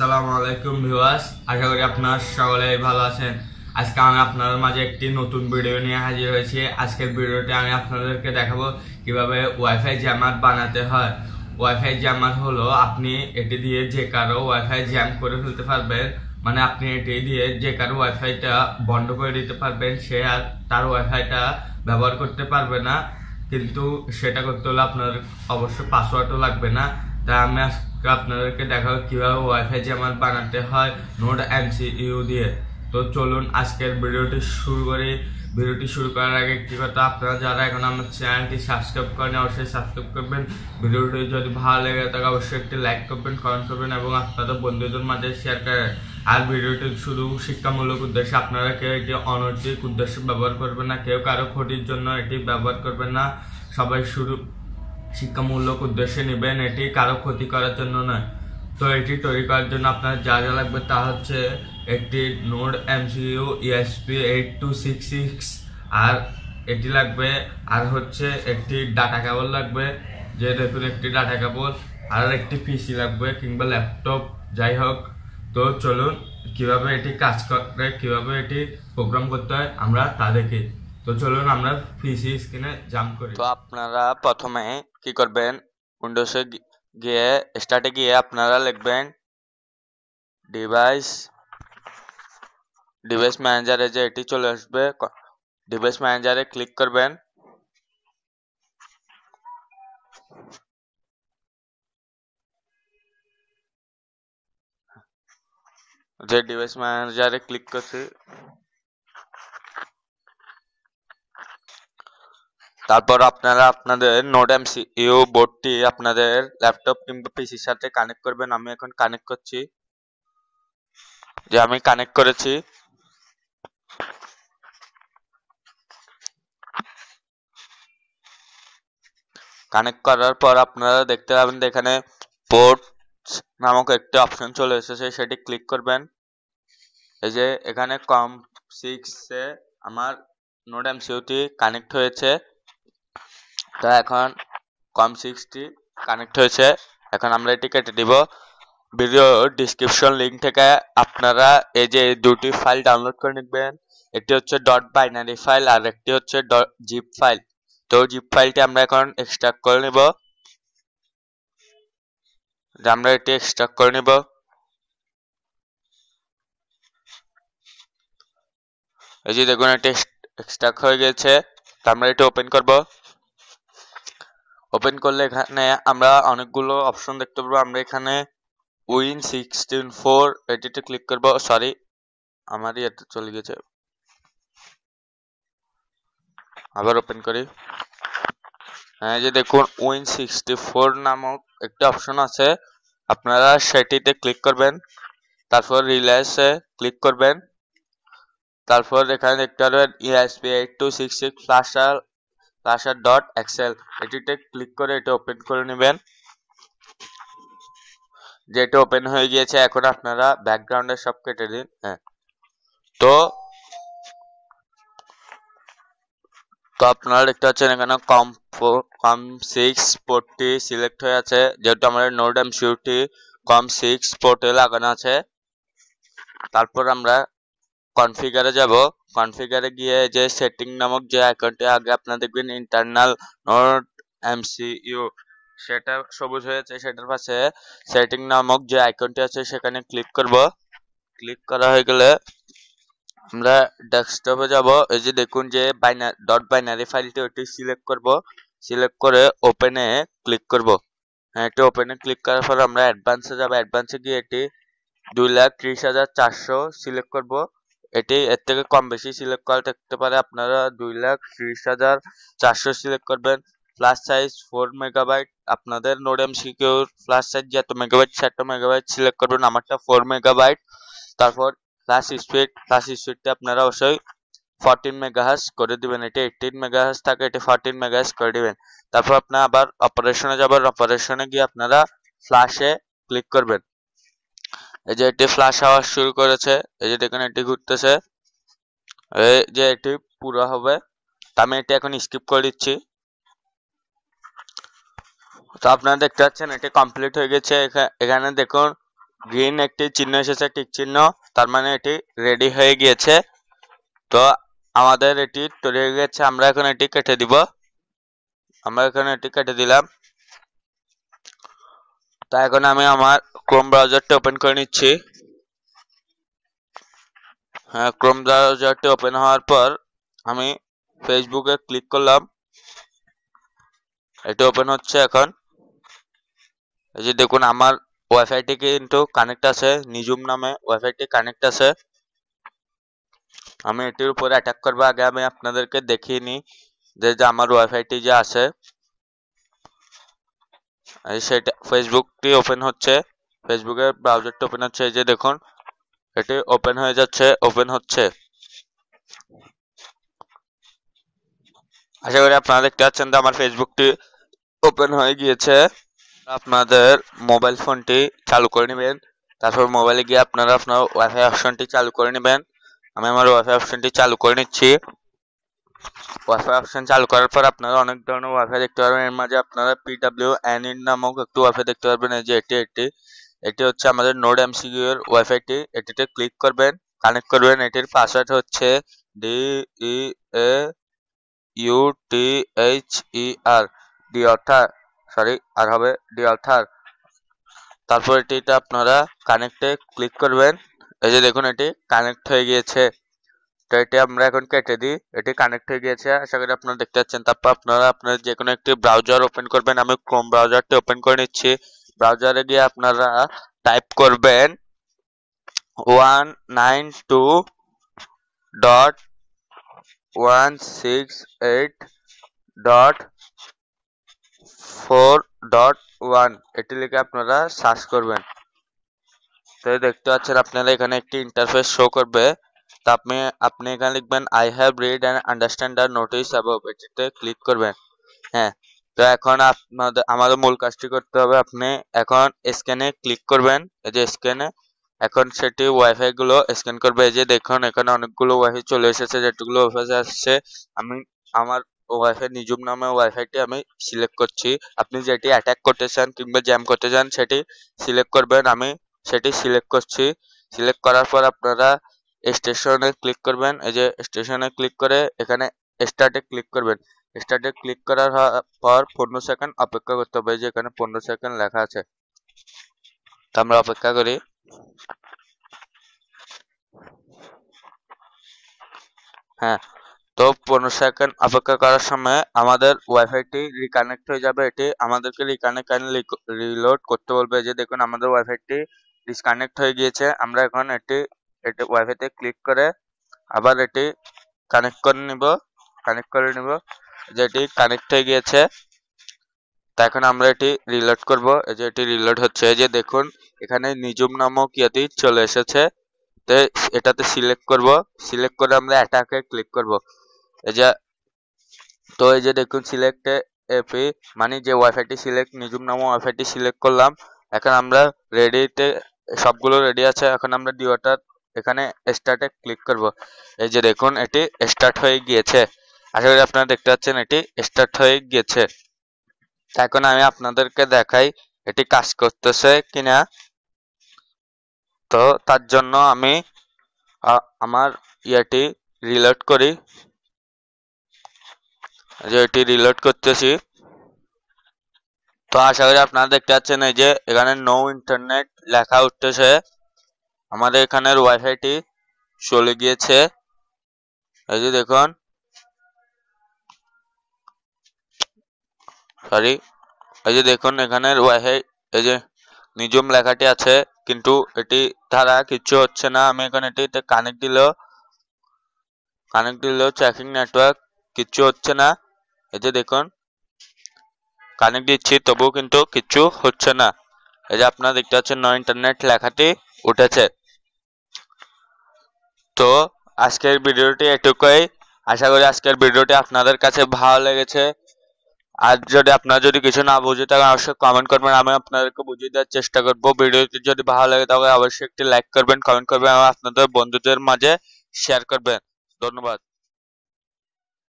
সালাম আলাইকুম ভিওয়াস আশা করি আপনার সকলেই ভালো আছেন আজকে আমি আপনাদের মাঝে একটি নতুন ভিডিও নিয়ে হাজির হয়েছি আজকের ভিডিওতে আমি আপনাদেরকে দেখাবো কিভাবে ওয়াইফাই জ্যামার বানাতে হয় ওয়াইফাই জ্যামার হলো আপনি এটি দিয়ে যে কারো ওয়াইফাই জ্যাম করে ফেলতে পারবেন মানে আপনি এটি দিয়ে যে কারো ওয়াইফাইটা বন্ধ করে দিতে পারবেন সে আর তার ওয়াইফাইটা ব্যবহার করতে পারবে না কিন্তু সেটা করতে হলে আপনার অবশ্য পাসওয়ার্ডও লাগবে না তাই আমি আপনাদেরকে দেখাবো কীভাবে ওয়াইফাই জামার বানাতে হয় নোট ইউ দিয়ে তো চলুন আজকের ভিডিওটি শুরু করি ভিডিওটি শুরু করার আগে একটি কথা আপনারা যারা এখন আমার চ্যানেলটি সাবস্ক্রাইব করেন অবশ্যই সাবস্ক্রাইব করবেন ভিডিওটি যদি ভালো লেগে থাকে অবশ্যই একটি লাইক করবেন কমেন্ট করবেন এবং আপনাদের বন্ধুদের মাঝে শেয়ার করেন আর ভিডিওটি শুধু শিক্ষামূলক উদ্দেশ্যে আপনারা কেউ এটি অনৈতিক উদ্দেশ্যে ব্যবহার করবেন না কেউ কারো ক্ষতির জন্য এটি ব্যবহার করবেন না সবাই শুরু শিক্ষামূলক উদ্দেশ্যে নেবেন এটি কারো ক্ষতি করার জন্য নয় তো এটি তৈরি করার জন্য আপনার যা যা লাগবে তা হচ্ছে একটি node MCU ESP eight two six six আর এটি লাগবে আর হচ্ছে একটি ডাটা কেবল লাগবে যে দেখুন একটি ডাটা কেবল আর একটি পিসি লাগবে কিংবা ল্যাপটপ যাই হোক তো চলুন কিভাবে এটি কাজ করে কিভাবে এটি প্রোগ্রাম করতে হয় আমরা তা দেখি তো চলুন আমরা পিসি স্ক্রিনে জাম্প করি তো আপনারা প্রথমে কি করবেন উইন্ডোজ এ গিয়ে স্ট্যাটিক অ্যাপnabla লিখবেন ডিভাইস ডিভাইস ম্যানেজার যেটাটি চলে আসবে ডিভাইস ম্যানেজারে ক্লিক করবেন যে ডিভাইস ম্যানেজারে ক্লিক করতে তারপর আপনারা আপনাদের নোট এম সিও বোর্ডটি আপনাদের ল্যাপটপ কিংবা পিসির সাথে কানেক্ট করবেন আমি এখন কানেক্ট করছি যে আমি কানেক্ট করেছি কানেক্ট করার পর আপনারা দেখতে পাবেন এখানে পোর্ট নামক একটি অপশন চলে এসেছে সেটি ক্লিক করবেন এই যে এখানে কম সিক্সে আমার নোট এম এমসিউটি কানেক্ট হয়েছে তো এখন কম সিক্সটি কানেক্ট হয়েছে এখন আমরা এটি কেটে দিব ভিডিও ডিসক্রিপশন লিঙ্ক থেকে আপনারা এই যে দুটি ফাইল ডাউনলোড করে নেবেন এটি হচ্ছে ডট বাইনারি ফাইল আর একটি হচ্ছে ডট জিপ ফাইল তো জিপ ফাইলটি আমরা এখন এক্সট্রাক্ট করে নেব আমরা এটি এক্সট্রাক্ট করে নেব এই যে দেখুন এটি এক্সট্রাক্ট হয়ে গেছে আমরা এটি ওপেন করবো ওপেন করলে এখানে আমরা অনেকগুলো অপশন দেখতে পাবো আমরা এখানে উইন সিক্সটিন ফোর এটিতে ক্লিক করবো সরি আমারই এটা চলে গেছে আবার ওপেন করি হ্যাঁ যে দেখুন উইন সিক্সটি ফোর নামক একটা অপশন আছে আপনারা সেটিতে ক্লিক করবেন তারপর রিলায়েন্সে ক্লিক করবেন তারপর এখানে দেখতে পারবেন ESP eight two six six flasher ক্লাসার ডট এক্সেল এটিতে ক্লিক করে এটা ওপেন করে নেবেন যেটা ওপেন হয়ে গিয়েছে এখন আপনারা ব্যাকগ্রাউন্ডের সব কেটে দিন হ্যাঁ তো তো আপনারা দেখতে পাচ্ছেন এখানে কম কম সিক্স পোর্টটি সিলেক্ট হয়ে আছে যেহেতু আমাদের নোট এম সিউটি কম সিক্স পোর্টে লাগানো আছে তারপর আমরা কনফিগারে যাব কনফিগারে গিয়ে যে সেটিং নামক যে আইকনটি আগে আপনারা দেখবেন ইন্টারনাল নট এমসিইউ সেটা সবুজ হয়েছে সেটার পাশে সেটিং নামক যে আইকনটি আছে সেখানে ক্লিক করব ক্লিক করা হয়ে গেলে আমরা ডেস্কটপে যাব এই যে দেখুন যে বাইনার ডট বাইনারি ফাইলটি ওটি সিলেক্ট করব সিলেক্ট করে ওপেনে ক্লিক করব হ্যাঁ এটি ওপেনে ক্লিক করার পর আমরা অ্যাডভান্সে যাব অ্যাডভান্সে গিয়ে এটি দুই লাখ ত্রিশ হাজার চারশো সিলেক্ট করবো এটি এর থেকে কম বেশি সিলেক্ট করা থাকতে পারে আপনারা দুই লাখ ত্রিশ হাজার চারশো সিলেক্ট করবেন ফ্ল্যাশ সাইজ ফোর মেগাবাইট আপনাদের নোডেম সিকিউর ফ্লাশ সাইজ যত মেগাবাইট সেত মেগাবাইট সিলেক্ট করবেন আমারটা ফোর মেগাবাইট তারপর ফ্লাশ স্পিড ফ্লাশ স্পিডটা আপনারা অবশ্যই ফরটিন মেগাহাস করে দিবেন এটি এইটিন মেগাহাস থাকে এটি ফরটিন মেগাহাস করে দিবেন তারপর আপনার আবার অপারেশনে যাবেন অপারেশনে গিয়ে আপনারা ফ্ল্যাশে ক্লিক করবেন এই যে এটি ফ্লাশ হওয়া শুরু করেছে এই যে দেখুন এটি ঘুরতেছে এই যে এটি পুরো হবে তা আমি এটি এখন স্কিপ করে দিচ্ছি তো আপনারা দেখতে পাচ্ছেন এটি কমপ্লিট হয়ে গেছে এখানে দেখুন গ্রিন একটি চিহ্ন এসেছে টিক চিহ্ন তার মানে এটি রেডি হয়ে গিয়েছে তো আমাদের এটি তৈরি হয়ে গেছে আমরা এখন এটি কেটে দিব আমরা এখন এটি কেটে দিলাম তা এখন আমি আমার ক্রোম ব্রাউজারটা ওপেন করে নিচ্ছি হ্যাঁ ক্রোম ব্রাউজারটি ওপেন হওয়ার পর আমি ফেসবুকে ক্লিক করলাম এটা ওপেন হচ্ছে এখন এই যে দেখুন আমার ওয়াইফাইটি কিন্তু কানেক্ট আছে নিজুম নামে ওয়াইফাইটি কানেক্ট আছে আমি এটির উপরে অ্যাটাক করবো আগে আমি আপনাদেরকে দেখিয়ে নিই যে আমার ওয়াইফাইটি যে আছে সেটা ফেসবুকটি ওপেন হচ্ছে ফেসবুকের ব্রাউজারটা ওপেন হচ্ছে এই যে দেখুন এটি ওপেন হয়ে যাচ্ছে ওপেন হচ্ছে আশা করি আপনারা দেখতে পাচ্ছেন যে আমার ফেসবুকটি ওপেন হয়ে গিয়েছে আপনাদের মোবাইল ফোনটি চালু করে নেবেন তারপর মোবাইলে গিয়ে আপনারা আপনার ওয়াইফাই অপশনটি চালু করে নেবেন আমি আমার ওয়াইফাই অপশনটি চালু করে নিচ্ছি ওয়াইফাই অপশন চালু করার পর আপনারা অনেক ধরনের ওয়াইফাই দেখতে পারবেন এর মাঝে আপনারা পিডাব্লিউ এন নামক একটি ওয়াইফাই দেখতে পারবেন এই যে এটি এটি এটি হচ্ছে আমাদের নোড এমসিকিউ এর ওয়েবসাইটটি এটিতে ক্লিক করবেন কানেক্ট করবেন এটির পাসওয়ার্ড হচ্ছে D E A U T H E R D অর্থাৎ সরি আর হবে ডি অর্থাৎ তারপর এটিটা আপনারা কানেক্টে ক্লিক করবেন এই যে দেখুন এটি কানেক্ট হয়ে গিয়েছে তো এটি আমরা এখন কেটে দিই এটি কানেক্ট হয়ে গিয়েছে আশা করি আপনারা দেখতে পাচ্ছেন তারপর আপনারা আপনার যে কোনো একটি ব্রাউজার ওপেন করবেন আমি ক্রোম ব্রাউজারটি ওপেন করে নিচ্ছি ব্রাউজারে গিয়ে আপনারা টাইপ করবেন one nine two dot one six eight dot four dot one এটি লিখে আপনারা সার্চ করবেন তো দেখতে পাচ্ছেন আপনারা এখানে একটি ইন্টারফেস শো করবে তা আপনি আপনি এখানে লিখবেন I have read and understand the notice above এটিতে ক্লিক করবেন হ্যাঁ তো এখন আপনাদের আমাদের মূল কাজটি করতে হবে আপনি এখন স্ক্যানে ক্লিক করবেন এই যে স্ক্যানে এখন সেটি ওয়াইফাই গুলো স্ক্যান করবে এই যে দেখুন এখানে অনেকগুলো ওয়াইফাই চলে এসেছে যেটুকুলো ওয়াইফাই আসছে আমি আমার ওয়াইফাই নিজুম নামে ওয়াইফাইটি আমি সিলেক্ট করছি আপনি যেটি অ্যাটাক করতে চান কিংবা জ্যাম করতে চান সেটি সিলেক্ট করবেন আমি সেটি সিলেক্ট করছি সিলেক্ট করার পর আপনারা স্টেশনে ক্লিক করবেন এই যে স্টেশনে ক্লিক করে এখানে স্টার্টে ক্লিক করবেন স্টার্টে ক্লিক করার পর পনেরো সেকেন্ড অপেক্ষা করতে হবে যে এখানে পনেরো সেকেন্ড লেখা আছে তা আমরা অপেক্ষা করি হ্যাঁ তো পনেরো সেকেন্ড অপেক্ষা করার সময় আমাদের ওয়াইফাইটি রিকানেক্ট হয়ে যাবে এটি আমাদেরকে রিকানেক্ট রিলোড করতে বলবে যে দেখুন আমাদের ওয়াইফাইটি ডিসকানেক্ট হয়ে গিয়েছে আমরা এখন এটি এটি ওয়াইফাইতে ক্লিক করে আবার এটি কানেক্ট করে নিব কানেক্ট করে নিব যেটি কানেক্ট হয়ে গিয়েছে তা এখন আমরা এটি রিলোড করব এই যে এটি রিলোড হচ্ছে এই যে দেখুন এখানে নিজুম নামক ইয়াতি চলে এসেছে তো এটাতে সিলেক্ট করব সিলেক্ট করে আমরা অ্যাটাকে ক্লিক করব এই যে তো এই যে দেখুন সিলেক্টে এপি মানে যে ওয়াইফাইটি সিলেক্ট নিজুম নামক ওয়াইফাইটি সিলেক্ট করলাম এখন আমরা রেডিতে সবগুলো রেডি আছে এখন আমরা ডিওটার এখানে স্টার্টে ক্লিক করব এই যে দেখুন এটি স্টার্ট হয়ে গিয়েছে আশা করি আপনারা দেখতে পাচ্ছেন এটি স্টার্ট হয়ে গেছে এখন আমি আপনাদেরকে দেখাই এটি কাজ করতেছে কিনা তো তার জন্য আমি আমার ইয়াটি রিলোড করি যে এটি রিলোড করতেছি তো আশা করি আপনারা দেখতে পাচ্ছেন এই যে এখানে নো ইন্টারনেট লেখা উঠতেছে আমাদের এখানের ওয়াইফাইটি চলে গিয়েছে এই যে দেখুন সরি এই যে দেখুন এখানে ওয়াহে এই যে নিজম লেখাটি আছে কিন্তু এটি দ্বারা কিছু হচ্ছে না আমি এখানে এটিতে কানেক্ট দিলেও কানেক্ট দিলেও ট্র্যাকিং নেটওয়ার্ক কিচ্ছু হচ্ছে না এই যে দেখুন কানেক্ট দিচ্ছি তবুও কিন্তু কিচ্ছু হচ্ছে না এই যে আপনার দেখতে পাচ্ছেন ন ইন্টারনেট লেখাটি উঠেছে তো আজকের ভিডিওটি এটুকুই আশা করি আজকের ভিডিওটি আপনাদের কাছে ভালো লেগেছে আজ যদি আপনারা যদি কিছু না বোঝে তাহলে অবশ্যই কমেন্ট করবেন আমি আপনাদেরকে বুঝিয়ে দেওয়ার চেষ্টা করব ভিডিওটি যদি ভালো লাগে তবে অবশ্যই একটা লাইক করবেন কমেন্ট করবেন এবং আপনাদের বন্ধুদের মাঝে শেয়ার করবেন ধন্যবাদ